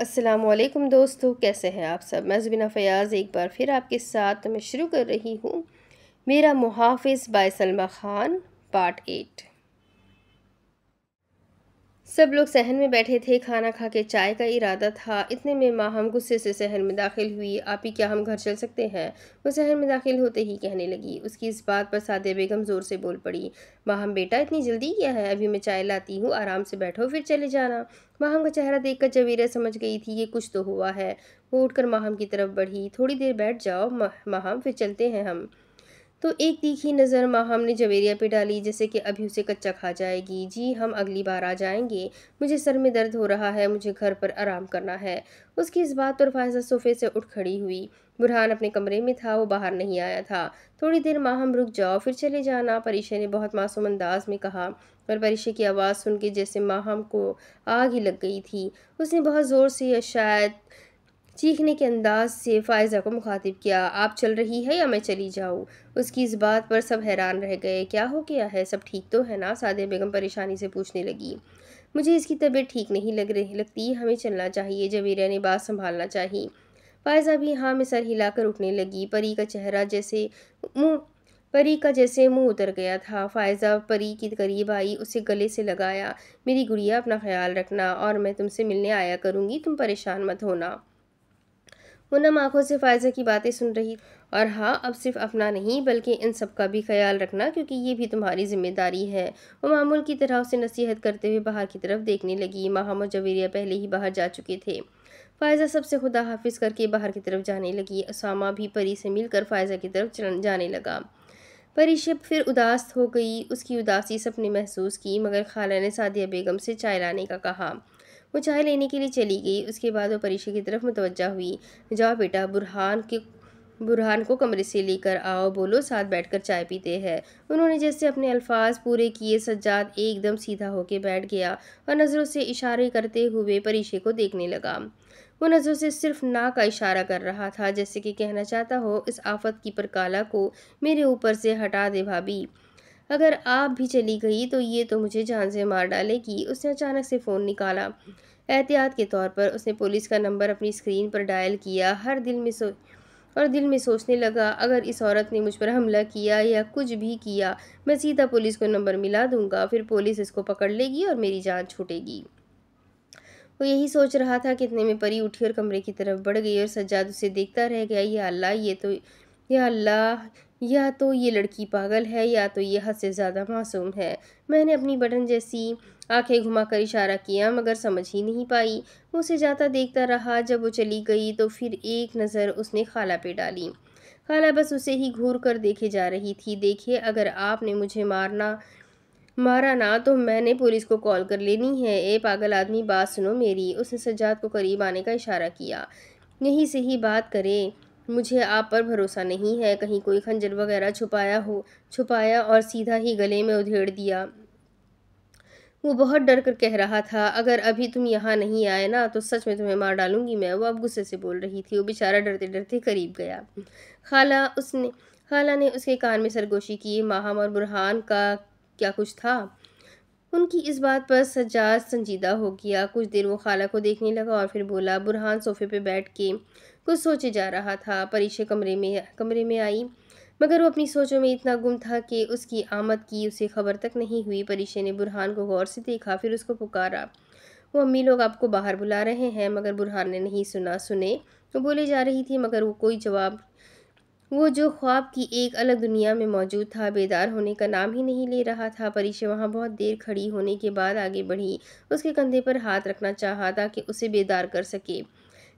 असलम दोस्तों कैसे हैं आप सब मैं ज़बीना फ़याज़ एक बार फिर आपके साथ मैं शुरू कर रही हूँ मेरा मुहाफ़ by Salma Khan part eight सब लोग सहन में बैठे थे खाना खा के चाय का इरादा था इतने में माहम गुस्से से सहन में दाखिल हुई आप ही क्या हम घर चल सकते हैं वो सहन में दाखिल होते ही कहने लगी उसकी इस बात पर सादे बेगम ज़ोर से बोल पड़ी माहम बेटा इतनी जल्दी क्या है अभी मैं चाय लाती हूँ आराम से बैठो फिर चले जाना माहम का चेहरा देख कर समझ गई थी कि कुछ तो हुआ है वो उठकर माहम की तरफ बढ़ी थोड़ी देर बैठ जाओ माहम फिर चलते हैं हम तो एक तीखी नज़र माहम ने जवेरिया पे डाली जैसे कि अभी उसे कच्चा खा जाएगी जी हम अगली बार आ जाएंगे मुझे सर में दर्द हो रहा है मुझे घर पर आराम करना है उसकी इस बात पर फायजा सोफे से उठ खड़ी हुई बुरहान अपने कमरे में था वो बाहर नहीं आया था थोड़ी देर माहम रुक जाओ फिर चले जाना परिशे ने बहुत मासूम अंदाज में कहा पर परिशे की आवाज़ सुन के जैसे माहम को आग ही लग गई थी उसने बहुत ज़ोर से या शायद चीखने के अंदाज से फ़ायज़ा को मुखातिब किया आप चल रही है या मैं चली जाऊँ उसकी इस बात पर सब हैरान रह गए क्या हो गया है सब ठीक तो है ना सादे बेगम परेशानी से पूछने लगी मुझे इसकी तबीयत ठीक नहीं लग रही लगती हमें चलना चाहिए जमीरा ने बात संभालना चाहिए फायजा भी हाँ में सर हिलाकर उठने लगी परी का चेहरा जैसे मुँह परी का जैसे मुंह उतर गया था फायजा परी के करीब आई उसे गले से लगाया मेरी गुड़िया अपना ख्याल रखना और मैं तुमसे मिलने आया करूँगी तुम परेशान मत होना पूनम आंखों से फायजा की बातें सुन रही और हाँ अब सिर्फ अपना नहीं बल्कि इन सब का भी ख्याल रखना क्योंकि ये भी तुम्हारी जिम्मेदारी है वो मामूल की तरह उसे नसीहत करते हुए बाहर की तरफ देखने लगी माहम जवेरिया पहले ही बाहर जा चुके थे फ़ायज़ा सबसे खुदा हाफिज करके बाहर की तरफ जाने लगी उसामा भी परी से मिलकर फ़ायज़ा की तरफ जाने लगा परी शब फिर उदास हो गई उसकी उदासी सबने महसूस की मगर खाला ने सादिया बेगम से चाय लाने का कहा वो चाय लेने के लिए चली गई उसके बाद वो परीक्षा की तरफ मुतवजा हुई जाओ बेटा बुरहान के बुरहान को कमरे से लेकर आओ बोलो साथ बैठकर चाय पीते हैं उन्होंने जैसे अपने अल्फाज पूरे किए सज्जाद एकदम सीधा होकर बैठ गया और नज़रों से इशारे करते हुए परीक्षे को देखने लगा वो नज़रों से सिर्फ ना का इशारा कर रहा था जैसे कि कहना चाहता हो इस आफत की परकाला को मेरे ऊपर से हटा दे भाभी अगर आप भी चली गई तो ये तो मुझे जान से मार डालेगी उसने अचानक से फ़ोन निकाला एहतियात के तौर पर उसने पुलिस का नंबर अपनी स्क्रीन पर डायल किया हर दिल में सो और दिल में सोचने लगा अगर इस औरत ने मुझ पर हमला किया या कुछ भी किया मैं सीधा पुलिस को नंबर मिला दूंगा फिर पुलिस इसको पकड़ लेगी और मेरी जान छूटेगी वो यही सोच रहा था कि इतने में परी उठी और कमरे की तरफ बढ़ गई और सज्जाद उसे देखता रह गया ये अल्लाह ये तो ये अल्लाह या तो ये लड़की पागल है या तो ये हद से ज़्यादा मासूम है मैंने अपनी बटन जैसी आंखें घुमाकर इशारा किया मगर समझ ही नहीं पाई उसे जाता देखता रहा जब वो चली गई तो फिर एक नज़र उसने खाला पे डाली खाला बस उसे ही घूर कर देखे जा रही थी देखिए अगर आपने मुझे मारना मारा ना तो मैंने पुलिस को कॉल कर लेनी है ए पागल आदमी बात सुनो मेरी उसने सज्जाद को करीब आने का इशारा किया यहीं से ही बात करें मुझे आप पर भरोसा नहीं है कहीं कोई खंजर वगैरह छुपाया हो छुपाया और सीधा ही गले में उधेड़ दिया वो बहुत डर कर कह रहा था अगर अभी तुम यहाँ नहीं आए ना तो सच में तुम्हें मार डालूंगी मैं वो अब गुस्से से बोल रही थी वो बेचारा डरते डरते करीब गया खाला उसने खाला ने उसके कान में सरगोशी की माहम और बुरहान का क्या कुछ था उनकी इस बात पर सजाद संजीदा हो गया कुछ देर वो खाला को देखने लगा और फिर बोला बुरहान सोफे पे बैठ के कुछ सोचे जा रहा था परीक्षा कमरे में कमरे में आई मगर वो अपनी सोचों में इतना गुम था कि उसकी आमद की उसे खबर तक नहीं हुई परीक्षा ने बुरहान को गौर से देखा फिर उसको पुकारा वो अम्मी लोग आपको बाहर बुला रहे हैं मगर बुरहान ने नहीं सुना सुने वो तो बोले जा रही थी मगर वो कोई जवाब वो जो ख्वाब की एक अलग दुनिया में मौजूद था बेदार होने का नाम ही नहीं ले रहा था परीक्षा वहाँ बहुत देर खड़ी होने के बाद आगे बढ़ी उसके कंधे पर हाथ रखना चाहा ताकि उसे बेदार कर सके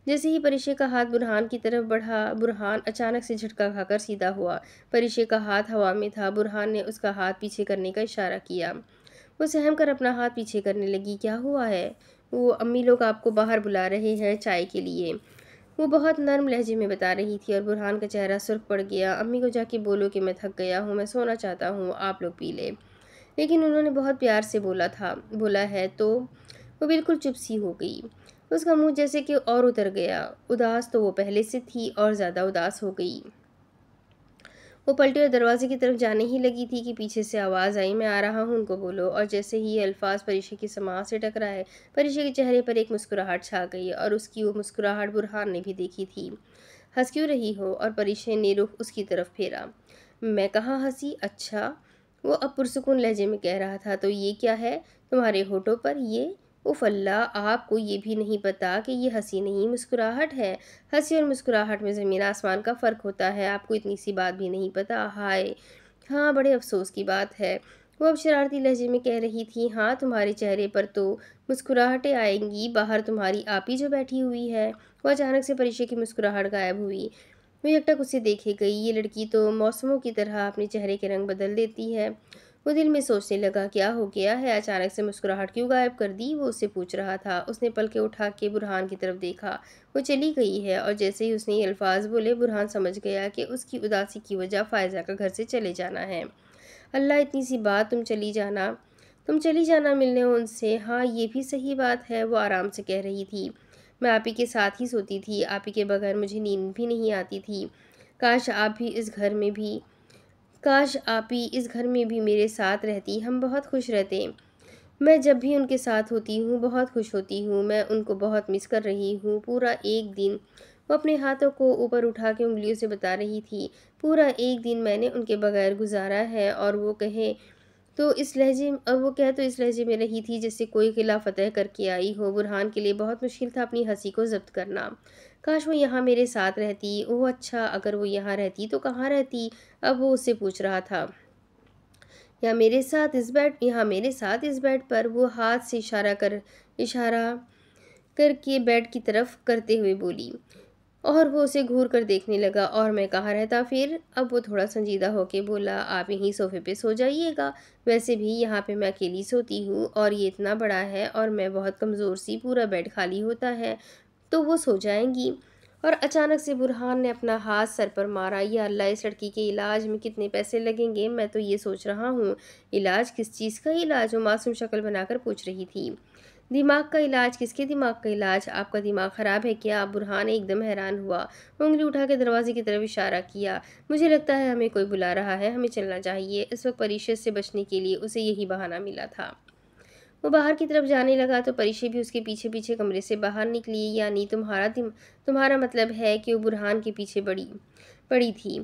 जैसे ही परिशे का हाथ बुरहान की तरफ बढ़ा बुरहान अचानक से झटका खाकर सीधा हुआ परिशे का हाथ हवा में था बुरहान ने उसका हाथ पीछे करने का इशारा किया वो सहम कर अपना हाथ पीछे करने लगी क्या हुआ है वो अम्मी लोग आपको बाहर बुला रहे हैं चाय के लिए वो बहुत नर्म लहजे में बता रही थी और बुरहान का चेहरा सुर्ख पड़ गया अम्मी को जाके बोलो कि मैं थक गया हूँ मैं सोना चाहता हूँ आप लोग पी ले लेकिन उन्होंने बहुत प्यार से बोला था बोला है तो वो बिल्कुल चुप सी हो गई तो उसका मुंह जैसे कि और उतर गया उदास तो वो पहले से थी और ज़्यादा उदास हो गई वो पलटी और दरवाजे की तरफ जाने ही लगी थी कि पीछे से आवाज़ आई मैं आ रहा हूँ उनको बोलो और जैसे ही ये अल्फाज परिशे की समाज से टकराए परिशे के चेहरे पर एक मुस्कुराहट छा गई और उसकी वो मुस्कुराहट बुरहान ने भी देखी थी हंस क्यों रही हो और परिशे ने रुख उसकी तरफ फेरा मैं कहाँ हंसी अच्छा वो अब पुरसकून लहजे में कह रहा था तो ये क्या है तुम्हारे होठों पर ये उफ अल्लाह आपको ये भी नहीं पता कि ये हंसी नहीं मुस्कुराहट है हंसी और मुस्कुराहट में ज़मीन आसमान का फ़र्क होता है आपको इतनी सी बात भी नहीं पता हाय हाँ बड़े अफसोस की बात है वो अब शरारती लहजे में कह रही थी हाँ तुम्हारे चेहरे पर तो मुस्कुराहटें आएंगी बाहर तुम्हारी आप ही जो बैठी हुई है वो अचानक से परिचय की मुस्कुराहट गायब हुई वो एकटक उसे देखे गई ये लड़की तो मौसमों की तरह अपने चेहरे के रंग बदल देती है वो दिल में सोचने लगा क्या हो गया है अचानक से मुस्कुराहट क्यों गायब कर दी वो उससे पूछ रहा था उसने पल के उठा के बुरहान की तरफ देखा वो चली गई है और जैसे ही उसने ये अल्फाज बोले बुरहान समझ गया कि उसकी उदासी की वजह फ़ायज़ा का घर से चले जाना है अल्लाह इतनी सी बात तुम चली जाना तुम चली जाना मिलने उनसे हाँ ये भी सही बात है वो आराम से कह रही थी मैं आप ही के साथ ही सोती थी आप ही के बगैर मुझे नींद भी नहीं आती थी काश आप भी इस घर में भी काश आपी इस घर में भी मेरे साथ रहती हम बहुत खुश रहते मैं जब भी उनके साथ होती हूँ बहुत खुश होती हूँ मैं उनको बहुत मिस कर रही हूँ पूरा एक दिन वो अपने हाथों को ऊपर उठा के उंगलियों से बता रही थी पूरा एक दिन मैंने उनके बगैर गुजारा है और वो कहे तो इस लहजे अब वो कह तो इस लहजे में रही थी जैसे कोई किला फतेह करके आई हो बुरहान के लिए बहुत मुश्किल था अपनी हंसी को जब्त करना काश वो यहाँ मेरे साथ रहती ओह अच्छा अगर वो यहाँ रहती तो कहाँ रहती अब वो उससे पूछ रहा था या मेरे साथ इस बेड यहाँ मेरे साथ इस बेड पर वो हाथ से इशारा कर इशारा करके बेड की तरफ करते हुए बोली और वो उसे घूर कर देखने लगा और मैं कहाँ रहता फिर अब वो थोड़ा संजीदा होके बोला आप यहीं सोफे पे सो जाइएगा वैसे भी यहाँ पे मैं अकेली सोती हूँ और ये इतना बड़ा है और मैं बहुत कमज़ोर सी पूरा बेड खाली होता है तो वो सो जाएंगी और अचानक से बुरहान ने अपना हाथ सर पर मारा या अल्लाह इस लड़की के इलाज में कितने पैसे लगेंगे मैं तो ये सोच रहा हूँ इलाज किस चीज़ का इलाज वो मासूम शक्ल बनाकर पूछ रही थी दिमाग का इलाज किसके दिमाग का इलाज आपका दिमाग ख़राब है क्या बुरहान एकदम हैरान हुआ उंगली उठा के दरवाजे की तरफ इशारा किया मुझे लगता है हमें कोई बुला रहा है हमें चलना चाहिए इस वक्त परिषद से बचने के लिए उसे यही बहाना मिला था वो बाहर की तरफ जाने लगा तो परिशे भी उसके पीछे पीछे कमरे से बाहर निकली यानी तुम्हारा तुम्हारा मतलब है कि वो बुरहान के पीछे बड़ी पड़ी थी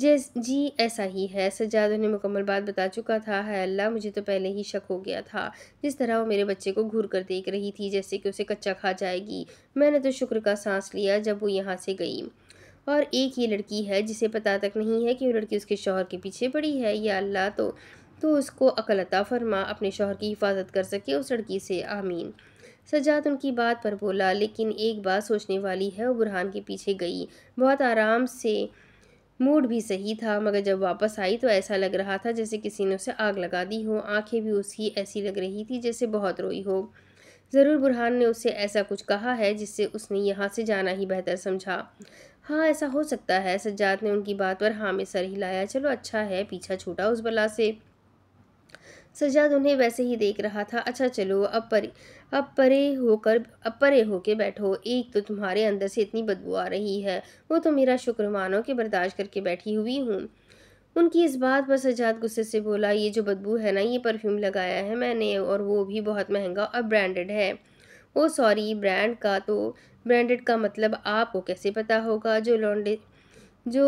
जैस जी ऐसा ही है सज्जाद उन्हें मुकम्मल बात बता चुका था है अल्लाह मुझे तो पहले ही शक हो गया था जिस तरह वो मेरे बच्चे को घूर कर देख रही थी जैसे कि उसे कच्चा खा जाएगी मैंने तो शुक्र का सांस लिया जब वो यहाँ से गई और एक ये लड़की है जिसे पता तक नहीं है कि वो लड़की उसके शोहर के पीछे पड़ी है या अल्लाह तो तो उसको अकलता फरमा अपने शोहर की हिफाजत कर सके उस लड़की से आमीन सजाद उनकी बात पर बोला लेकिन एक बात सोचने वाली है वो बुरहान के पीछे गई बहुत आराम से मूड भी सही था मगर जब वापस आई तो ऐसा लग रहा था जैसे किसी ने उसे आग लगा दी हो आंखें भी उसकी ऐसी लग रही थी जैसे बहुत रोई हो ज़रूर बुरहान ने उससे ऐसा कुछ कहा है जिससे उसने यहाँ से जाना ही बेहतर समझा हाँ ऐसा हो सकता है सज्जाद ने उनकी बात पर हाँ में सर हिलाया चलो अच्छा है पीछा छूटा उस बला से सजाद उन्हें वैसे ही देख रहा था अच्छा चलो अब परे अब परे होकर अब परे होके बैठो एक तो तुम्हारे अंदर से इतनी बदबू आ रही है वो तो मेरा शुक्र मानो कि बर्दाश्त करके बैठी हुई हूँ उनकी इस बात पर सजाद गुस्से से बोला ये जो बदबू है ना ये परफ्यूम लगाया है मैंने और वो भी बहुत महंगा और ब्रांडेड है ओ सॉरी ब्रांड का तो ब्रांडेड का मतलब आपको कैसे पता होगा जो लौंडे जो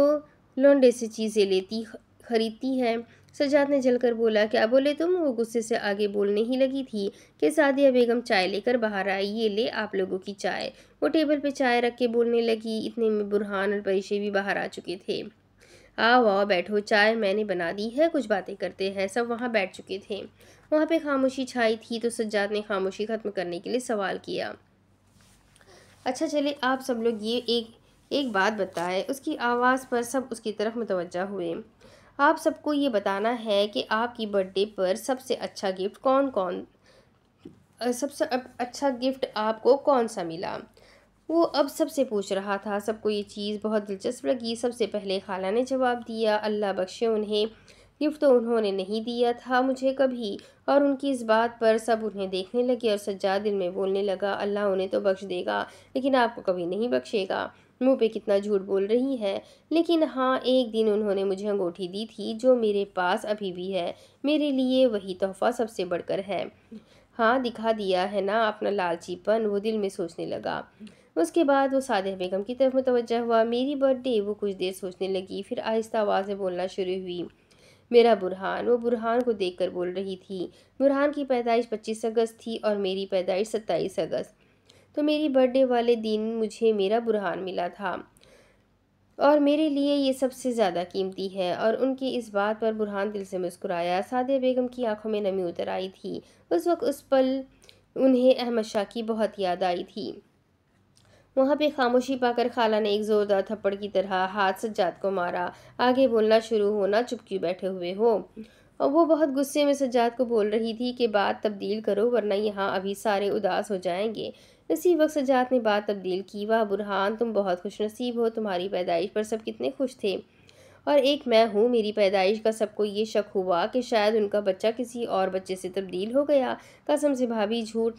लौंडे से चीज़ें लेती खरीदती है सजाद ने जलकर बोला क्या बोले तुम वो गुस्से से आगे बोलने ही लगी थी कि सादिया बेगम चाय लेकर बाहर आई ये ले आप लोगों की चाय वो टेबल पे चाय रख के बोलने लगी इतने में बुरहान और परिशे भी बाहर आ चुके थे आओ आओ बैठो चाय मैंने बना दी है कुछ बातें करते हैं सब वहाँ बैठ चुके थे वहाँ पे खामोशी छाई थी तो सज्जाद ने खामोशी ख़त्म करने के लिए सवाल किया अच्छा चले आप सब लोग ये एक एक बात बताए उसकी आवाज़ पर सब उसकी तरफ मुतवजा हुए आप सबको ये बताना है कि आपकी बर्थडे पर सबसे अच्छा गिफ्ट कौन कौन सबसे अच्छा गिफ्ट आपको कौन सा मिला वो अब सबसे पूछ रहा था सबको ये चीज़ बहुत दिलचस्प लगी सबसे पहले खाला ने जवाब दिया अल्लाह बख्शे उन्हें गिफ्ट तो उन्होंने नहीं दिया था मुझे कभी और उनकी इस बात पर सब उन्हें देखने लगे और सज्जा दिल में बोलने लगा अल्लाह उन्हें तो बख्श देगा लेकिन आपको कभी नहीं बख्शेगा मुँह पे कितना झूठ बोल रही है लेकिन हाँ एक दिन उन्होंने मुझे अंगूठी दी थी जो मेरे पास अभी भी है मेरे लिए वही तोहफ़ा सबसे बढ़कर है हाँ दिखा दिया है ना अपना लालचीपन वो दिल में सोचने लगा उसके बाद वो सादे बेगम की तरफ मुतवजह हुआ मेरी बर्थडे वो कुछ देर सोचने लगी फिर आहिस्ता आवाज़ें बोलना शुरू हुई मेरा बुरहान वो बुरहान को देखकर बोल रही थी बुरहान की पैदाइश 25 अगस्त थी और मेरी पैदाइश 27 अगस्त तो मेरी बर्थडे वाले दिन मुझे मेरा बुरहान मिला था और मेरे लिए ये सबसे ज़्यादा कीमती है और उनकी इस बात पर बुरहान दिल से मुस्कुराया सादिया बेगम की आंखों में नमी उतर आई थी उस वक्त उस पल उन्हें अहमद शाह की बहुत याद आई थी वहाँ पे खामोशी पाकर खाला ने एक ज़ोरदार थप्पड़ की तरह हाथ सज्जाद को मारा आगे बोलना शुरू होना चुपकी बैठे हुए हो और वो बहुत गुस्से में सज्जाद को बोल रही थी कि बात तब्दील करो वरना यहाँ अभी सारे उदास हो जाएंगे इसी वक्त सजात ने बात तब्दील की वाह बुरहान तुम बहुत खुश नसीब हो तुम्हारी पैदाइश पर सब कितने खुश थे और एक मैं हूँ मेरी पैदाइश का सबको ये शक हुआ कि शायद उनका बच्चा किसी और बच्चे से तब्दील हो गया कसम से भाभी झूठ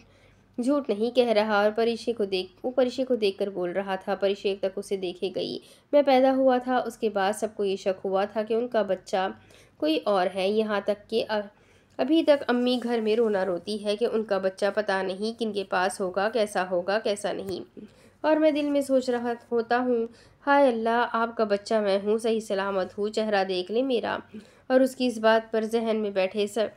झूठ नहीं कह रहा और परिशे को देख वो परिशे को देख कर बोल रहा था परिशे तक उसे देखे गई मैं पैदा हुआ था उसके बाद सबको ये शक हुआ था कि उनका बच्चा कोई और है यहाँ तक कि अभी तक अम्मी घर में रोना रोती है कि उनका बच्चा पता नहीं किन के पास होगा कैसा होगा कैसा नहीं और मैं दिल में सोच रहा होता हूँ हाय अल्लाह आपका बच्चा मैं हूँ सही सलामत हूँ चेहरा देख ले मेरा और उसकी इस बात पर जहन में बैठे सब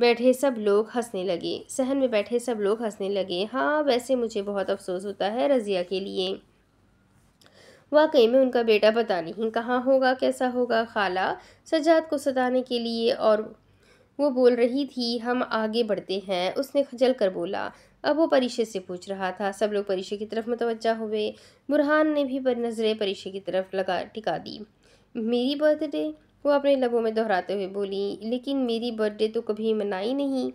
बैठे सब लोग हंसने लगे सहन में बैठे सब लोग हंसने लगे हाँ वैसे मुझे बहुत अफसोस होता है रज़िया के लिए वाकई में उनका बेटा पता नहीं कहाँ होगा कैसा होगा खाला सजाद को सताने के लिए और वो बोल रही थी हम आगे बढ़ते हैं उसने खजल कर बोला अब वो परीक्षे से पूछ रहा था सब लोग परीक्षे की तरफ मुतवजा हुए बुरहान ने भी पर नज़रें परीक्षे की तरफ लगा टिका दी मेरी बर्थडे वो अपने लबों में दोहराते हुए बोली लेकिन मेरी बर्थडे तो कभी मनाई नहीं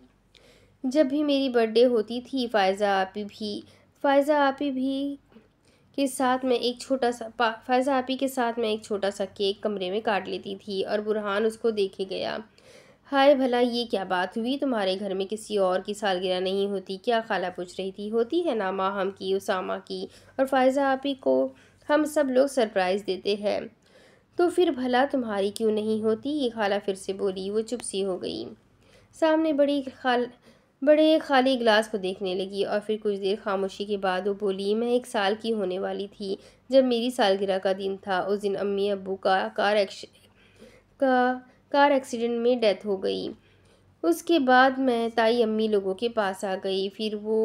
जब भी मेरी बर्थडे होती थी फ़ायज़ा आपी भी फ़ायज़ा आपी भी के साथ में एक छोटा सा फ़ायज़ा आपी के साथ में एक छोटा सा केक कमरे में काट लेती थी और बुरहान उसको देखे गया हाय भला ये क्या बात हुई तुम्हारे घर में किसी और की सालगिरह नहीं होती क्या खाला पूछ रही थी होती है ना माहम हम की उसामा की और फायजा आप ही को हम सब लोग सरप्राइज़ देते हैं तो फिर भला तुम्हारी क्यों नहीं होती ये खाला फिर से बोली वो चुप सी हो गई सामने बड़ी खाल बड़े खाली गिलास को देखने लगी और फिर कुछ देर खामोशी के बाद वो बोली मैं एक साल की होने वाली थी जब मेरी सालगिरह का दिन था उस दिन अम्मी अबू का कार एक्श का कार एक्सीडेंट में डेथ हो गई उसके बाद मैं ताई अम्मी लोगों के पास आ गई फिर वो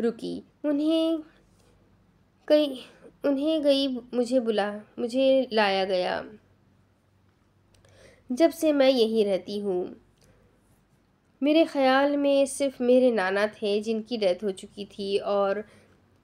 रुकी उन्हें कई उन्हें गई मुझे बुला मुझे लाया गया जब से मैं यहीं रहती हूँ मेरे ख्याल में सिर्फ मेरे नाना थे जिनकी डेथ हो चुकी थी और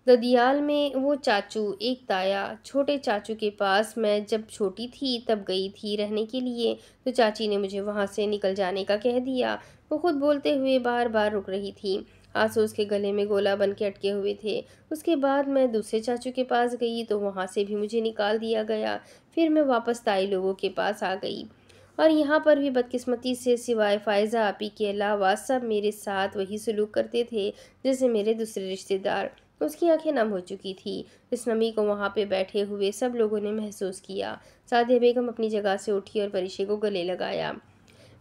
ददियाल में वो चाचू एक ताया छोटे चाचू के पास मैं जब छोटी थी तब गई थी रहने के लिए तो चाची ने मुझे वहाँ से निकल जाने का कह दिया वो खुद बोलते हुए बार बार रुक रही थी आंसू उसके गले में गोला बन के अटके हुए थे उसके बाद मैं दूसरे चाचू के पास गई तो वहाँ से भी मुझे निकाल दिया गया फिर मैं वापस ताई लोगों के पास आ गई और यहाँ पर भी बदकिस्मती से सिवाय फ़ायज़ा आपी के अलावा सब मेरे साथ वही सलूक करते थे जैसे मेरे दूसरे रिश्तेदार उसकी आंखें नम हो चुकी थी इस नमी को वहाँ पे बैठे हुए सब लोगों ने महसूस किया सादिया बेगम अपनी जगह से उठी और परिशे को गले लगाया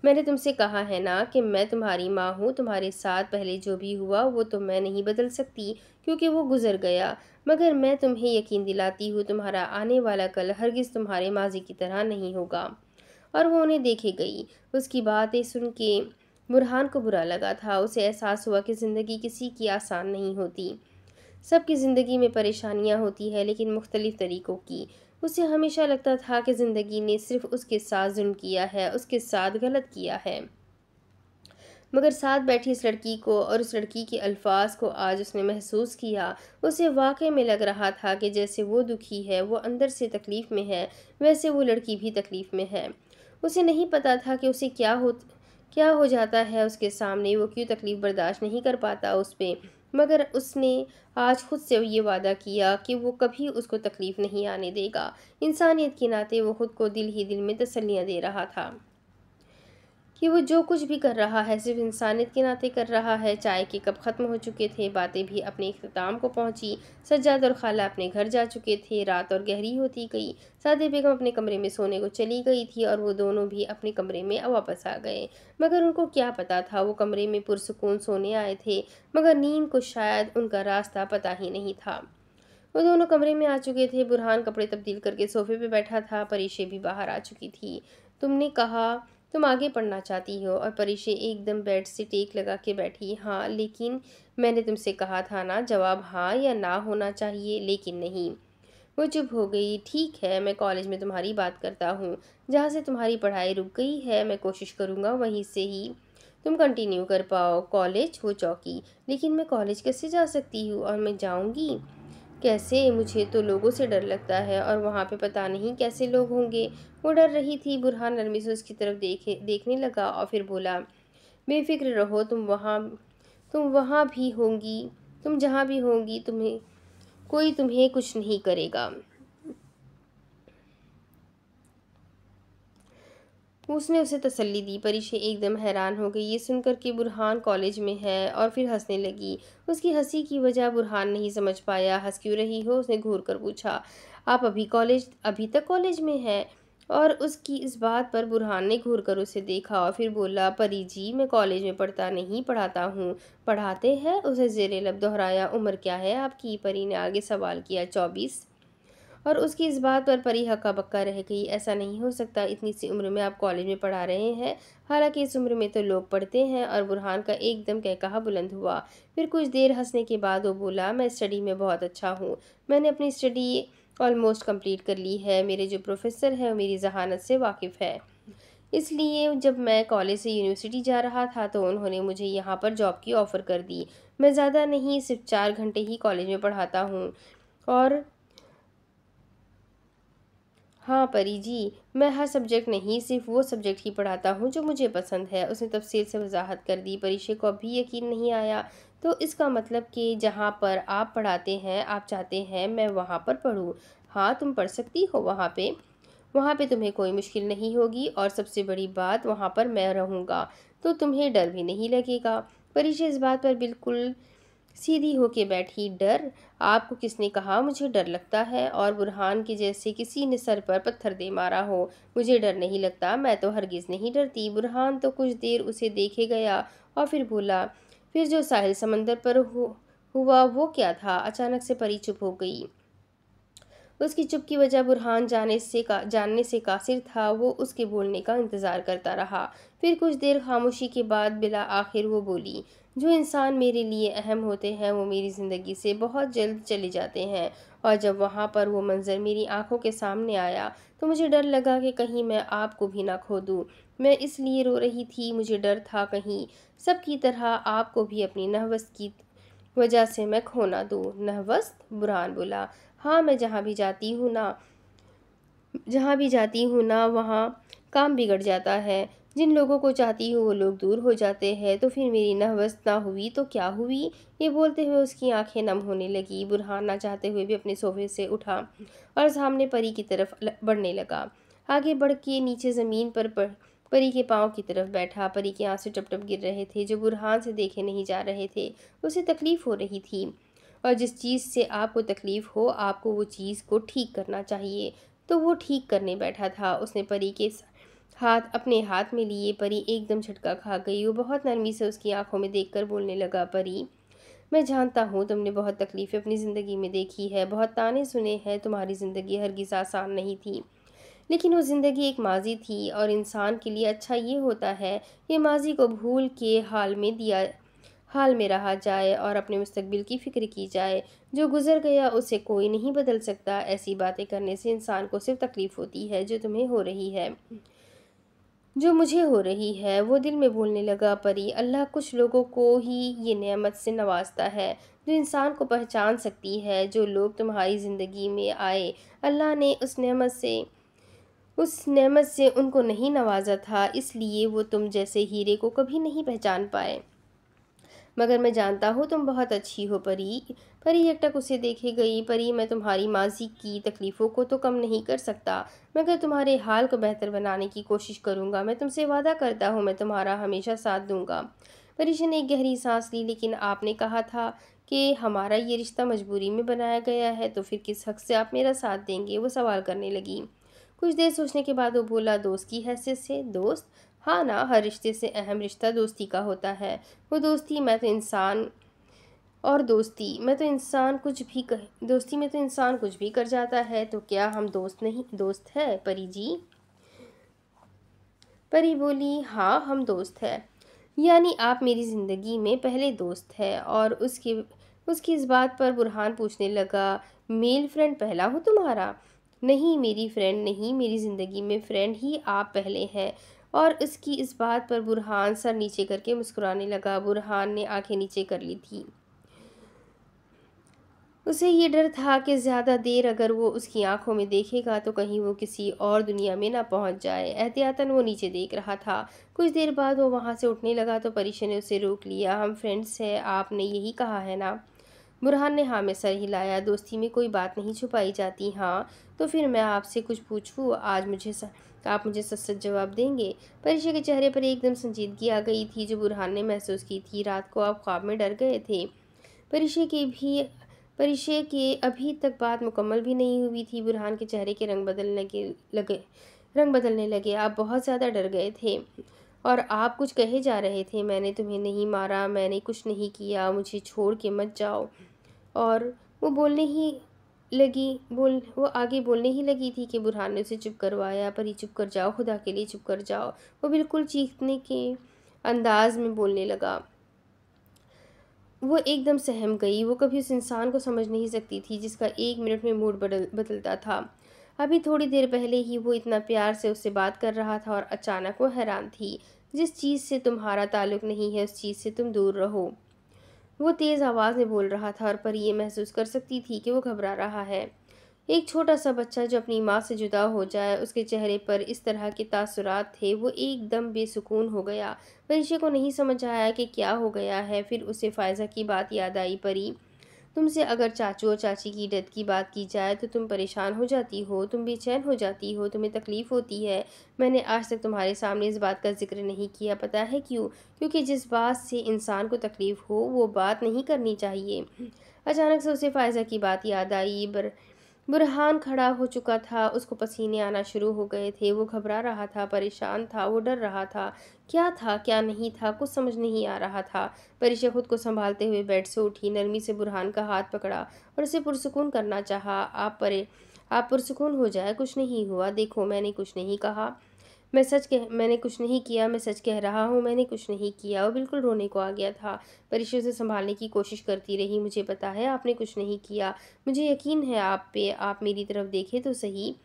मैंने तुमसे कहा है ना कि मैं तुम्हारी माँ हूँ तुम्हारे साथ पहले जो भी हुआ वो तो मैं नहीं बदल सकती क्योंकि वो गुजर गया मगर मैं तुम्हें यकीन दिलाती हूँ तुम्हारा आने वाला कल हरगिज़ तुम्हारे माजी की तरह नहीं होगा और वो उन्हें देखे गई उसकी बातें सुन के बुरहान को बुरा लगा था उसे एहसास हुआ कि ज़िंदगी किसी की आसान नहीं होती सबकी ज़िंदगी में परेशानियाँ होती है लेकिन मुख्तलिफ़ तरीक़ों की उसे हमेशा लगता था कि ज़िंदगी ने सिर्फ उसके साथ जुर्म किया है उसके साथ गलत किया है मगर साथ बैठी इस लड़की को और उस लड़की के अल्फाज को आज उसने महसूस किया उसे वाक़ई में लग रहा था कि जैसे वो दुखी है वो अंदर से तकलीफ़ में है वैसे वो लड़की भी तकलीफ़ में है उसे नहीं पता था कि उसे क्या हो क्या हो जाता है उसके सामने वो क्यों तकलीफ़ बर्दाश्त नहीं कर पाता उस पर मगर उसने आज खुद से ये वादा किया कि वो कभी उसको तकलीफ़ नहीं आने देगा इंसानियत के नाते वो खुद को दिल ही दिल में तसलियाँ दे रहा था कि वो जो कुछ भी कर रहा है सिर्फ इंसानियत के नाते कर रहा है चाय के कप ख़त्म हो चुके थे बातें भी अपने अख्ताम को पहुंची सज्जाद और खाला अपने घर जा चुके थे रात और गहरी होती गई सादे बेगम अपने कमरे में सोने को चली गई थी और वो दोनों भी अपने कमरे में वापस आ गए मगर उनको क्या पता था वो कमरे में पुरसकून सोने आए थे मगर नींद को शायद उनका रास्ता पता ही नहीं था वो दोनों कमरे में आ चुके थे बुरहान कपड़े तब्दील करके सोफे पर बैठा था परीशे भी बाहर आ चुकी थी तुमने कहा तुम आगे पढ़ना चाहती हो और परिशे एकदम बेड से टेक लगा के बैठी हाँ लेकिन मैंने तुमसे कहा था ना जवाब हाँ या ना होना चाहिए लेकिन नहीं वो चुप हो गई ठीक है मैं कॉलेज में तुम्हारी बात करता हूँ जहाँ से तुम्हारी पढ़ाई रुक गई है मैं कोशिश करूँगा वहीं से ही तुम कंटिन्यू कर पाओ कॉलेज हो चौकी लेकिन मैं कॉलेज कैसे जा सकती हूँ और मैं जाऊँगी कैसे मुझे तो लोगों से डर लगता है और वहाँ पे पता नहीं कैसे लोग होंगे वो डर रही थी बुरहान नरमी से उसकी तरफ देखे देखने लगा और फिर बोला बेफिक्र रहो तुम वहाँ तुम वहाँ भी होंगी तुम जहाँ भी होंगी तुम्हें कोई तुम्हें कुछ नहीं करेगा उसने उसे तसल्ली दी परिशे एकदम हैरान हो गई ये सुनकर कि बुरहान कॉलेज में है और फिर हंसने लगी उसकी हंसी की वजह बुरहान नहीं समझ पाया हंस क्यों रही हो उसने घूर कर पूछा आप अभी कॉलेज अभी तक कॉलेज में हैं और उसकी इस बात पर बुरहान ने घूर कर उसे देखा और फिर बोला परी जी मैं कॉलेज में पढ़ता नहीं पढ़ाता हूँ पढ़ाते हैं उसे जेर लब दोहराया उम्र क्या है आपकी परी ने आगे सवाल किया चौबीस और उसकी इस बात पर परी हक्का बक्का रह गई ऐसा नहीं हो सकता इतनी सी उम्र में आप कॉलेज में पढ़ा रहे हैं हालांकि इस उम्र में तो लोग पढ़ते हैं और बुरहान का एकदम कह कहा बुलंद हुआ फिर कुछ देर हंसने के बाद वो बोला मैं स्टडी में बहुत अच्छा हूँ मैंने अपनी स्टडी ऑलमोस्ट कम्प्लीट कर ली है मेरे जो प्रोफेसर हैं वो मेरी जहानत से वाकिफ़ है इसलिए जब मैं कॉलेज से यूनिवर्सिटी जा रहा था तो उन्होंने मुझे यहाँ पर जॉब की ऑफ़र कर दी मैं ज़्यादा नहीं सिर्फ चार घंटे ही कॉलेज में पढ़ाता हूँ और हाँ परी जी मैं हर सब्जेक्ट नहीं सिर्फ वो सब्जेक्ट ही पढ़ाता हूँ जो मुझे पसंद है उसने तफसील से वजाहत कर दी परीक्षे को अभी यकीन नहीं आया तो इसका मतलब कि जहाँ पर आप पढ़ाते हैं आप चाहते हैं मैं वहाँ पर पढ़ूँ हाँ तुम पढ़ सकती हो वहाँ पे वहाँ पे तुम्हें कोई मुश्किल नहीं होगी और सबसे बड़ी बात वहाँ पर मैं रहूँगा तो तुम्हें डर भी नहीं लगेगा परीक्षा इस बात पर बिल्कुल सीधी होके बैठी डर आपको किसने कहा मुझे डर लगता है और बुरहान के जैसे किसी ने सर पर पत्थर दे मारा हो मुझे डर नहीं लगता मैं तो हरगिज़ नहीं डरती बुरहान तो कुछ देर उसे देखे गया और फिर बोला फिर जो साहिल समंदर पर हो हुआ वो क्या था अचानक से परी चुप हो गई उसकी चुप की वजह बुरहान जाने से का जानने से कासिर था वो उसके बोलने का इंतज़ार करता रहा फिर कुछ देर खामोशी के बाद बिला आखिर वो बोली जो इंसान मेरे लिए अहम होते हैं वो मेरी ज़िंदगी से बहुत जल्द चले जाते हैं और जब वहाँ पर वो मंज़र मेरी आंखों के सामने आया तो मुझे डर लगा कि कहीं मैं आपको भी ना खो दूँ मैं इसलिए रो रही थी मुझे डर था कहीं सब की तरह आपको भी अपनी नहवस की वजह से मैं खो ना दूँ नहवस बुरान बोला हाँ मैं जहाँ भी जाती हूँ ना जहाँ भी जाती हूँ ना वहाँ काम बिगड़ जाता है जिन लोगों को चाहती हूँ वो लोग दूर हो जाते हैं तो फिर मेरी नहवस ना हुई तो क्या हुई ये बोलते हुए उसकी आंखें नम होने लगी बुरहान ना चाहते हुए भी अपने सोफे से उठा और सामने परी की तरफ बढ़ने लगा आगे बढ़ के नीचे ज़मीन पर, परी के पाँव की तरफ बैठा परी के आंसू टप गिर रहे थे जो बुरहान से देखे नहीं जा रहे थे उसे तकलीफ़ हो रही थी और जिस चीज़ से आपको तकलीफ़ हो आपको वो चीज़ को ठीक करना चाहिए तो वो ठीक करने बैठा था उसने परी के हाथ अपने हाथ में लिए परी एकदम झटका खा गई वो बहुत नरमी से उसकी आंखों में देखकर बोलने लगा परी मैं जानता हूँ तुमने बहुत तकलीफ़ें अपनी ज़िंदगी में देखी है बहुत ताने सुने हैं तुम्हारी ज़िंदगी हरगिज़ आसान नहीं थी लेकिन वो ज़िंदगी एक माजी थी और इंसान के लिए अच्छा ये होता है कि माजी को भूल के हाल में दिया हाल में रहा जाए और अपने मुस्तबिल की फ़िक्र की जाए जो गुज़र गया उसे कोई नहीं बदल सकता ऐसी बातें करने से इंसान को सिर्फ तकलीफ़ होती है जो तुम्हें हो रही है जो मुझे हो रही है वो दिल में बोलने लगा परी अल्लाह कुछ लोगों को ही ये नेमत से नवाजता है जो इंसान को पहचान सकती है जो लोग तुम्हारी ज़िंदगी में आए अल्लाह ने उस नेमत से उस नेमत से उनको नहीं नवाजा था इसलिए वो तुम जैसे हीरे को कभी नहीं पहचान पाए मगर मैं जानता हूँ तुम बहुत अच्छी हो परी परी एकटक उसे देखे गई परी मैं तुम्हारी माजी की तकलीफ़ों को तो कम नहीं कर सकता मगर तुम्हारे हाल को बेहतर बनाने की कोशिश करूँगा मैं तुमसे वादा करता हूँ मैं तुम्हारा हमेशा साथ दूँगा परिश ने एक गहरी सांस ली लेकिन आपने कहा था कि हमारा ये रिश्ता मजबूरी में बनाया गया है तो फिर किस हक से आप मेरा साथ देंगे वो सवाल करने लगी कुछ देर सोचने के बाद वो बोला दोस्त की हैसियत से दोस्त हाँ ना हर रिश्ते से अहम रिश्ता दोस्ती का होता है वो दोस्ती मैं तो इंसान और दोस्ती मैं तो इंसान कुछ भी कर दोस्ती में तो इंसान कुछ भी कर जाता है तो क्या हम दोस्त नहीं दोस्त है परी जी परी बोली हाँ हम दोस्त है यानी आप मेरी ज़िंदगी में पहले दोस्त है और उसके उसकी इस बात पर बुरहान पूछने लगा मेल फ्रेंड पहला हो तुम्हारा नहीं मेरी फ्रेंड नहीं मेरी ज़िंदगी में फ्रेंड ही आप पहले हैं और उसकी इस बात पर बुरहान सर नीचे करके मुस्कुराने लगा बुरहान ने आंखें नीचे कर ली थी उसे ये डर था कि ज़्यादा देर अगर वो उसकी आंखों में देखेगा तो कहीं वो किसी और दुनिया में ना पहुंच जाए एहतियातन वो नीचे देख रहा था कुछ देर बाद वो वहाँ से उठने लगा तो परीक्षा ने उसे रोक लिया हम फ्रेंड्स हैं आपने यही कहा है ना बुरहान ने हाँ में सर हिलाया दोस्ती में कोई बात नहीं छुपाई जाती हाँ तो फिर मैं आपसे कुछ पूछूँ आज मुझे सर तो आप मुझे सच सच जवाब देंगे परिशा के चेहरे पर एकदम संजीदगी आ गई थी जो बुरहान ने महसूस की थी रात को आप ख्वाब में डर गए थे परिशे के भी परिशे के अभी तक बात मुकम्मल भी नहीं हुई थी बुरहान के चेहरे के रंग बदलने के लगे रंग बदलने लगे आप बहुत ज़्यादा डर गए थे और आप कुछ कहे जा रहे थे मैंने तुम्हें नहीं मारा मैंने कुछ नहीं किया मुझे छोड़ के मत जाओ और वो बोलने ही लगी बोल वो आगे बोलने ही लगी थी कि बुरहान ने उसे चुप करवाया परी चुप कर जाओ खुदा के लिए चुप कर जाओ वो बिल्कुल चीखने के अंदाज में बोलने लगा वो एकदम सहम गई वो कभी उस इंसान को समझ नहीं सकती थी जिसका एक मिनट में मूड बदल बदलता था अभी थोड़ी देर पहले ही वो इतना प्यार से उससे बात कर रहा था और अचानक वो हैरान थी जिस चीज़ से तुम्हारा ताल्लुक़ नहीं है उस चीज़ से तुम दूर रहो वो तेज़ आवाज़ में बोल रहा था और परी ये महसूस कर सकती थी कि वो घबरा रहा है एक छोटा सा बच्चा जो अपनी माँ से जुदा हो जाए उसके चेहरे पर इस तरह के तासरात थे वो एकदम बेसुकून हो गया परीक्षा को नहीं समझ आया कि क्या हो गया है फिर उसे फ़ायज़ा की बात याद आई परी तुमसे अगर चाचू और चाची की डेथ की बात की जाए तो तुम परेशान हो जाती हो तुम बेचैन हो जाती हो तुम्हें तकलीफ़ होती है मैंने आज तक तुम्हारे सामने इस बात का जिक्र नहीं किया पता है क्यों क्योंकि जिस बात से इंसान को तकलीफ़ हो वो बात नहीं करनी चाहिए अचानक से उसे फ़ायज़ा की बात याद आई बर बुरहान खड़ा हो चुका था उसको पसीने आना शुरू हो गए थे वो घबरा रहा था परेशान था वो डर रहा था क्या था क्या नहीं था कुछ समझ नहीं आ रहा था परिशे खुद को संभालते हुए बेड से उठी नरमी से बुरहान का हाथ पकड़ा और उसे पुरसकून करना चाहा आप परे आप पुरसकून हो जाए कुछ नहीं हुआ देखो मैंने कुछ नहीं कहा मैं सच कह मैंने कुछ नहीं किया मैं सच कह रहा हूँ मैंने कुछ नहीं किया और बिल्कुल रोने को आ गया था परिश से संभालने की कोशिश करती रही मुझे पता है आपने कुछ नहीं किया मुझे यकीन है आप पे आप मेरी तरफ देखें तो सही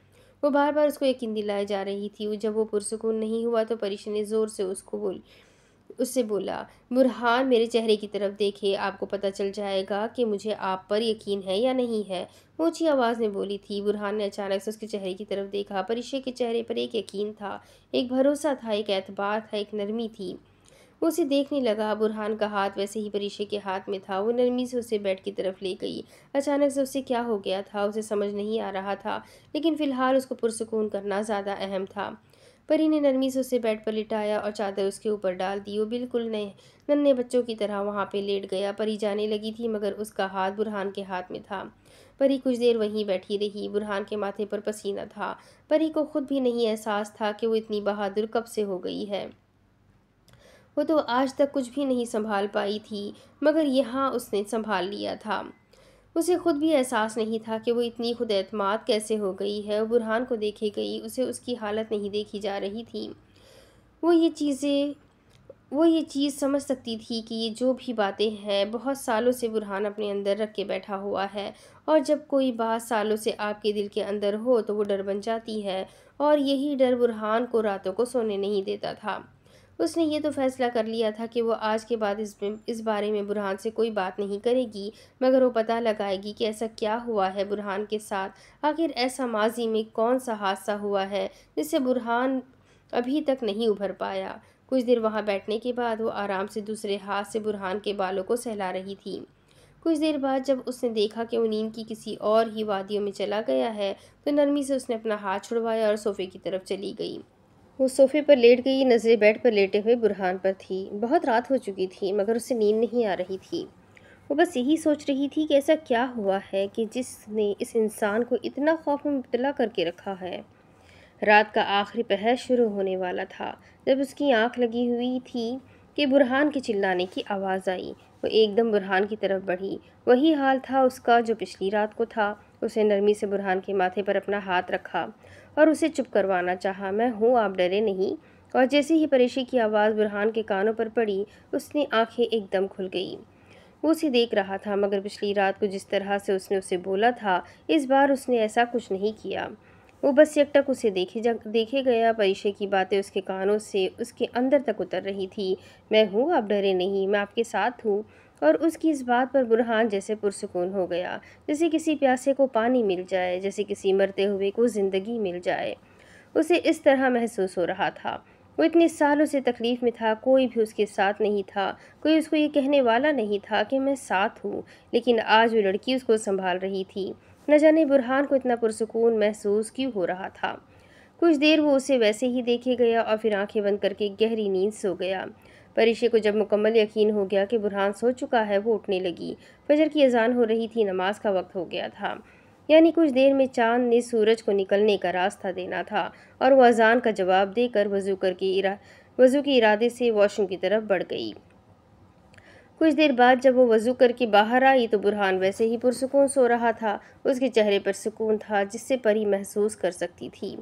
वो बार बार उसको यकीन दिलाए जा रही थी जब वो पुरसकून नहीं हुआ तो परिश ने ज़ोर से उसको बोली उससे बोला बुरहान मेरे चेहरे की तरफ देखे आपको पता चल जाएगा कि मुझे आप पर यकीन है या नहीं है ऊँची आवाज़ में बोली थी बुरहान ने अचानक से उसके चेहरे की तरफ देखा परिशे के चेहरे पर एक यकीन था एक भरोसा था एक एतबार था एक नरमी थी उसे देखने लगा बुरहान का हाथ वैसे ही परिशे के हाथ में था वो नरमी से उसे बेड की तरफ ले गई अचानक से उससे क्या हो गया था उसे समझ नहीं आ रहा था लेकिन फ़िलहाल उसको पुरसकून करना ज़्यादा अहम था परी ने नरमी से उसे बेड पर लिटाया और चादर उसके ऊपर डाल दी वो बिल्कुल नए नन्हे बच्चों की तरह वहाँ पे लेट गया परी जाने लगी थी मगर उसका हाथ बुरहान के हाथ में था परी कुछ देर वहीं बैठी रही बुरहान के माथे पर पसीना था परी को खुद भी नहीं एहसास था कि वो इतनी बहादुर कब से हो गई है वो तो आज तक कुछ भी नहीं संभाल पाई थी मगर यहाँ उसने संभाल लिया था उसे खुद भी एहसास नहीं था कि वो इतनी खुद एतमाद कैसे हो गई है बुरहान को देखे गई उसे उसकी हालत नहीं देखी जा रही थी वो ये चीज़ें वो ये चीज़ समझ सकती थी कि ये जो भी बातें हैं बहुत सालों से बुरहान अपने अंदर रख के बैठा हुआ है और जब कोई बात सालों से आपके दिल के अंदर हो तो वो डर बन जाती है और यही डर बुरहान को रातों को सोने नहीं देता था उसने ये तो फैसला कर लिया था कि वो आज के बाद इस इस बारे में बुरहान से कोई बात नहीं करेगी मगर वो पता लगाएगी कि ऐसा क्या हुआ है बुरहान के साथ आखिर ऐसा माजी में कौन सा हादसा हुआ है जिससे बुरहान अभी तक नहीं उभर पाया कुछ देर वहाँ बैठने के बाद वो आराम से दूसरे हाथ से बुरहान के बालों को सहला रही थी कुछ देर बाद जब उसने देखा कि वो नींद की किसी और ही वादियों में चला गया है तो नरमी से उसने अपना हाथ छुड़वाया और सोफ़े की तरफ चली गई वो सोफ़े पर लेट गई नज़रें बेड पर लेटे हुए बुरहान पर थी बहुत रात हो चुकी थी मगर उसे नींद नहीं आ रही थी वो बस यही सोच रही थी कि ऐसा क्या हुआ है कि जिसने इस इंसान को इतना खौफ में मुबला करके रखा है रात का आखिरी पहर शुरू होने वाला था जब उसकी आंख लगी हुई थी कि बुरहान के चिल्लाने की आवाज़ आई वो एकदम बुरहान की तरफ बढ़ी वही हाल था उसका जो पिछली रात को था उसे नरमी से बुरहान के माथे पर अपना हाथ रखा और उसे चुप करवाना चाहा मैं हूँ आप डरे नहीं और जैसे ही परेशी की आवाज़ बुरहान के कानों पर पड़ी उसकी आंखें एकदम खुल गई वो उसे देख रहा था मगर पिछली रात को जिस तरह से उसने उसे बोला था इस बार उसने ऐसा कुछ नहीं किया वो बस यकटक उसे देखे जा देखे गया परिशय की बातें उसके कानों से उसके अंदर तक उतर रही थी मैं हूँ आप डरे नहीं मैं आपके साथ हूँ और उसकी इस बात पर बुरहान जैसे पुरसकून हो गया जैसे किसी प्यासे को पानी मिल जाए जैसे किसी मरते हुए को ज़िंदगी मिल जाए उसे इस तरह महसूस हो रहा था वो इतने सालों से तकलीफ़ में था कोई भी उसके साथ नहीं था कोई उसको ये कहने वाला नहीं था कि मैं साथ हूँ लेकिन आज वो लड़की उसको संभाल रही थी न जाने बुरहान को इतना पुरसकून महसूस क्यों हो रहा था कुछ देर वो उसे वैसे ही देखे गया और फिर आंखें बंद करके गहरी नींद सो गया परिशे को जब मुकम्मल यकीन हो गया कि बुरहान सो चुका है वो उठने लगी फजर की अजान हो रही थी नमाज का वक्त हो गया था यानी कुछ देर में चांद ने सूरज को निकलने का रास्ता देना था और वह अजान का जवाब देकर वजू करके इरा वजू के इरादे से वॉशरूम की तरफ बढ़ गई कुछ देर बाद जब वो वज़ू करके बाहर आई तो बुरहान वैसे ही पुरसकून सो रहा था उसके चेहरे पर सुकून था जिससे परी महसूस कर सकती थी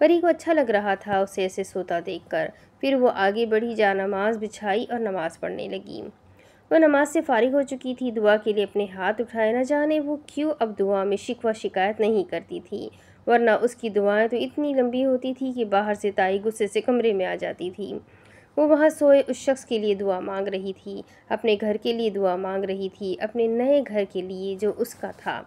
परी को अच्छा लग रहा था उसे ऐसे सोता देखकर फिर वो आगे बढ़ी जा नमाज बिछाई और नमाज़ पढ़ने लगी वह नमाज से फारिग हो चुकी थी दुआ के लिए अपने हाथ उठाए न जाने वो क्यों अब दुआ में शिकवा शिकायत नहीं करती थी वरना उसकी दुआएं तो इतनी लंबी होती थी कि बाहर से ताई गुस्से से कमरे में आ जाती थी वो वहाँ सोए उस शख्स के लिए दुआ मांग रही थी अपने घर के लिए दुआ मांग रही थी अपने नए घर के लिए जो उसका था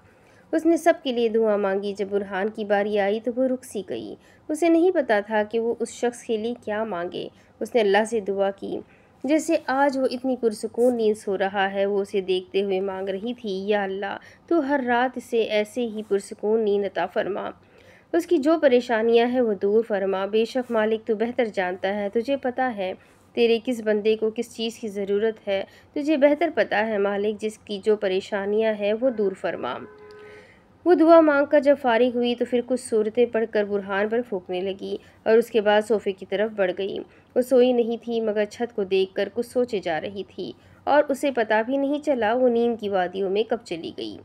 उसने सब के लिए दुआ मांगी जब बुरहान की बारी आई तो वो रुक सी गई उसे नहीं पता था कि वो उस शख्स के लिए क्या मांगे उसने अल्लाह से दुआ की जैसे आज वो इतनी पुरसकून नींद सो रहा है वो उसे देखते हुए मांग रही थी या अल्लाह तो हर रात इसे ऐसे ही पुरसकून नींद अता फरमा उसकी जो परेशानियां हैं वो दूर फरमा बेशक मालिक तो बेहतर जानता है तुझे पता है तेरे किस बंदे को किस चीज़ की ज़रूरत है तुझे बेहतर पता है मालिक जिसकी जो परेशानियां हैं वो दूर फरमा वो दुआ मांग कर जब फारिग हुई तो फिर कुछ सूरतें पढ़कर बुरहान पर फूकने लगी और उसके बाद सोफ़े की तरफ बढ़ गई वो सोई नहीं थी मगर छत को देखकर कुछ सोचे जा रही थी और उसे पता भी नहीं चला वो नींद की वादियों में कब चली गई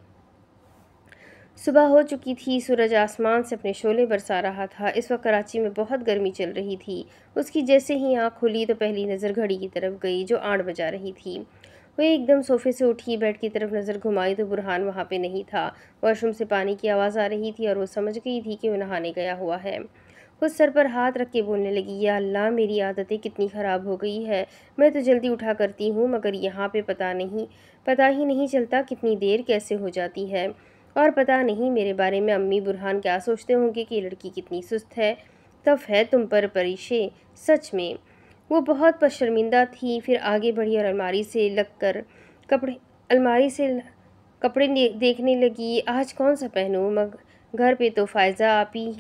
सुबह हो चुकी थी सूरज आसमान से अपने शोले बरसा रहा था इस वक्त कराची में बहुत गर्मी चल रही थी उसकी जैसे ही आँख खुली तो पहली नज़र घड़ी की तरफ गई जो आठ बजा रही थी वह एकदम सोफे से उठी बेड की तरफ नज़र घुमाई तो बुरहान वहाँ पे नहीं था वॉशरूम से पानी की आवाज़ आ रही थी और वो समझ गई थी कि वह नहाने गया हुआ है खुद सर पर हाथ रख के बोलने लगी या अल्लाह मेरी आदतें कितनी ख़राब हो गई है मैं तो जल्दी उठा करती हूँ मगर यहाँ पे पता नहीं पता ही नहीं चलता कितनी देर कैसे हो जाती है और पता नहीं मेरे बारे में अम्मी बुरहान क्या सोचते होंगे कि लड़की कितनी सुस्त है तफ है तुम पर परिशे सच में वो बहुत पशर्मिंदा थी फिर आगे बढ़ी और अलमारी से लग कर कपड़े अलमारी से कपड़े देखने लगी आज कौन सा पहनूँ मग घर पे तो फ़ायज़ा आप ही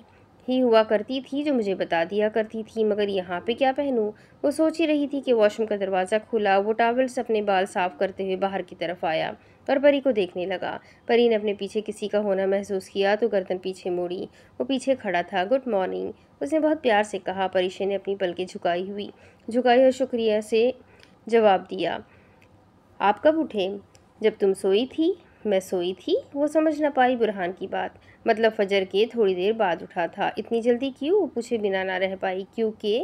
ही हुआ करती थी जो मुझे बता दिया करती थी मगर यहाँ पे क्या पहनूँ वो सोच ही रही थी कि वॉशरूम का दरवाज़ा खुला वो टावल से अपने बाल साफ करते हुए बाहर की तरफ आया और परी को देखने लगा परी ने अपने पीछे किसी का होना महसूस किया तो गर्दन पीछे मोड़ी वो पीछे खड़ा था गुड मॉर्निंग उसने बहुत प्यार से कहा परीशे ने अपनी पलके झुकाई हुई झुकाई और शुक्रिया से जवाब दिया आप कब उठे जब तुम सोई थी मैं सोई थी वो समझ ना पाई बुरहान की बात मतलब फजर के थोड़ी देर बाद उठा था इतनी जल्दी क्यों पूछे बिना ना रह पाई क्योंकि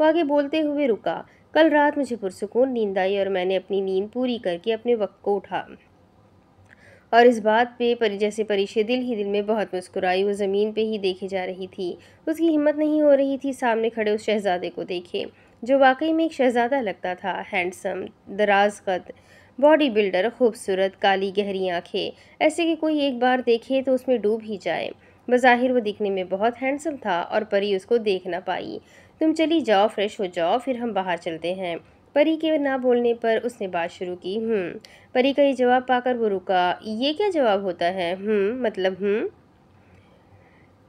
वो आगे बोलते हुए रुका कल रात मुझे पुरसकून नींद आई और मैंने अपनी नींद पूरी करके अपने वक्त को उठा और इस बात पे परी जैसे परिशे दिल ही दिल में बहुत मुस्कुराई वो ज़मीन पे ही देखे जा रही थी उसकी हिम्मत नहीं हो रही थी सामने खड़े उस शहज़ादे को देखे जो वाकई में एक शहज़ादा लगता था हैंडसम दराज कद बॉडी बिल्डर खूबसूरत काली गहरी आंखें ऐसे कि कोई एक बार देखे तो उसमें डूब ही जाए बज़ाहिर वो दिखने में बहुत हैंडसम था और परी उसको देख ना पाई तुम चली जाओ फ्रेश हो जाओ फिर हम बाहर चलते हैं परी के ना बोलने पर उसने बात शुरू की हम्म परी का ये जवाब पाकर वो रुका ये क्या जवाब होता है हम्म मतलब हम्म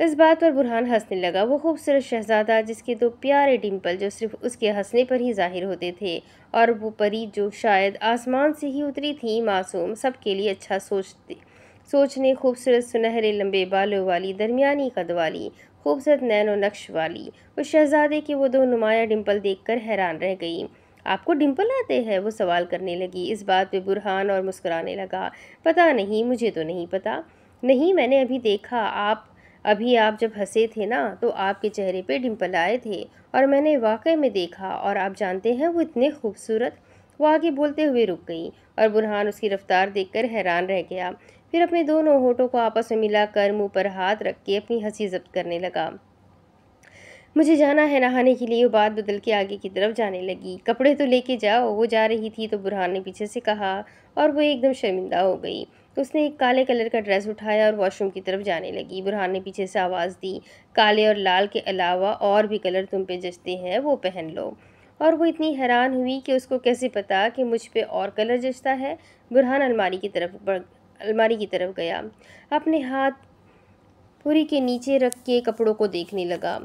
इस बात पर बुरहान हंसने लगा वो खूबसूरत शहजादा जिसके दो प्यारे डिम्पल जो सिर्फ उसके हंसने पर ही जाहिर होते थे और वो परी जो शायद आसमान से ही उतरी थी मासूम सबके लिए अच्छा सोचती सोचने खूबसूरत सुनहरे लंबे बालों वाली दरमियानी कद वाली खूबसूरत नैनो नक्श वाली उस शहजादे के वो दो नुमाया डिम्पल कर हैरान रह गई आपको डिम्पल आते हैं वो सवाल करने लगी इस बात पर बुरहान और मुस्कुराने लगा पता नहीं मुझे तो नहीं पता नहीं मैंने अभी देखा आप अभी आप जब हंसे थे ना तो आपके चेहरे पे डिम्पल आए थे और मैंने वाकई में देखा और आप जानते हैं वो इतने खूबसूरत वो आगे बोलते हुए रुक गई और बुरहान उसकी रफ्तार देखकर हैरान रह गया फिर अपने दोनों होठों को आपस में मिलाकर मुंह पर हाथ रख के अपनी हंसी जब्त करने लगा मुझे जाना है नहाने के लिए वो बात बदल के आगे की तरफ जाने लगी कपड़े तो लेके जाओ वो जा रही थी तो बुरहान ने पीछे से कहा और वो एकदम शर्मिंदा हो गई तो उसने एक काले कलर का ड्रेस उठाया और वॉशरूम की तरफ जाने लगी बुरहान ने पीछे से आवाज़ दी काले और लाल के अलावा और भी कलर तुम पे जचते हैं वो पहन लो और वो इतनी हैरान हुई कि उसको कैसे पता कि मुझ पर और कलर जचता है बुरहान अलमारी की तरफ अलमारी की तरफ गया अपने हाथ पूरी के नीचे रख के कपड़ों को देखने लगा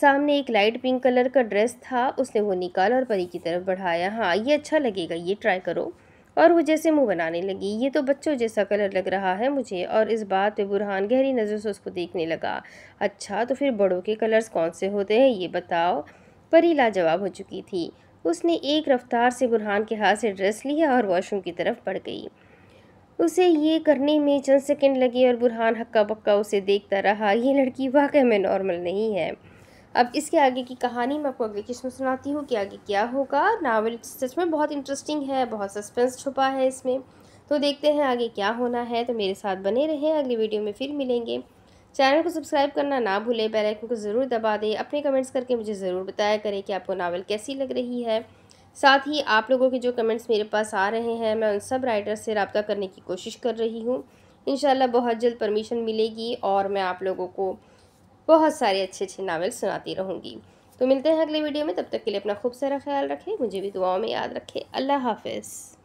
सामने एक लाइट पिंक कलर का ड्रेस था उसने वो निकाला और परी की तरफ बढ़ाया हाँ ये अच्छा लगेगा ये ट्राई करो और वो जैसे मुंह बनाने लगी ये तो बच्चों जैसा कलर लग रहा है मुझे और इस बात पे बुरहान गहरी नज़र से उसको देखने लगा अच्छा तो फिर बड़ों के कलर्स कौन से होते हैं ये बताओ परी लाजवाब हो चुकी थी उसने एक रफ्तार से बुरहान के हाथ से ड्रेस लिया और वॉशरूम की तरफ बढ़ गई उसे ये करने में चंद सेकंड लगे और बुरहान हक्का पक्का उसे देखता रहा ये लड़की वाकई में नॉर्मल नहीं है अब इसके आगे की कहानी मैं आपको अगले किस्म सुनाती हूँ कि आगे क्या होगा नावल सच में बहुत इंटरेस्टिंग है बहुत सस्पेंस छुपा है इसमें तो देखते हैं आगे क्या होना है तो मेरे साथ बने रहें अगली वीडियो में फिर मिलेंगे चैनल को सब्सक्राइब करना ना भूलें बेल आइकन को ज़रूर दबा दें अपने कमेंट्स करके मुझे ज़रूर बताया करें कि आपको नावल कैसी लग रही है साथ ही आप लोगों के जो कमेंट्स मेरे पास आ रहे हैं मैं उन सब राइटर्स से रबता करने की कोशिश कर रही हूँ इन बहुत जल्द परमिशन मिलेगी और मैं आप लोगों को बहुत सारे अच्छे अच्छे नावल सुनाती रहूँगी तो मिलते हैं अगले वीडियो में तब तक के लिए अपना खूब सारा ख्याल रखें मुझे भी दुआओं में याद रखें अल्लाह हाफिज़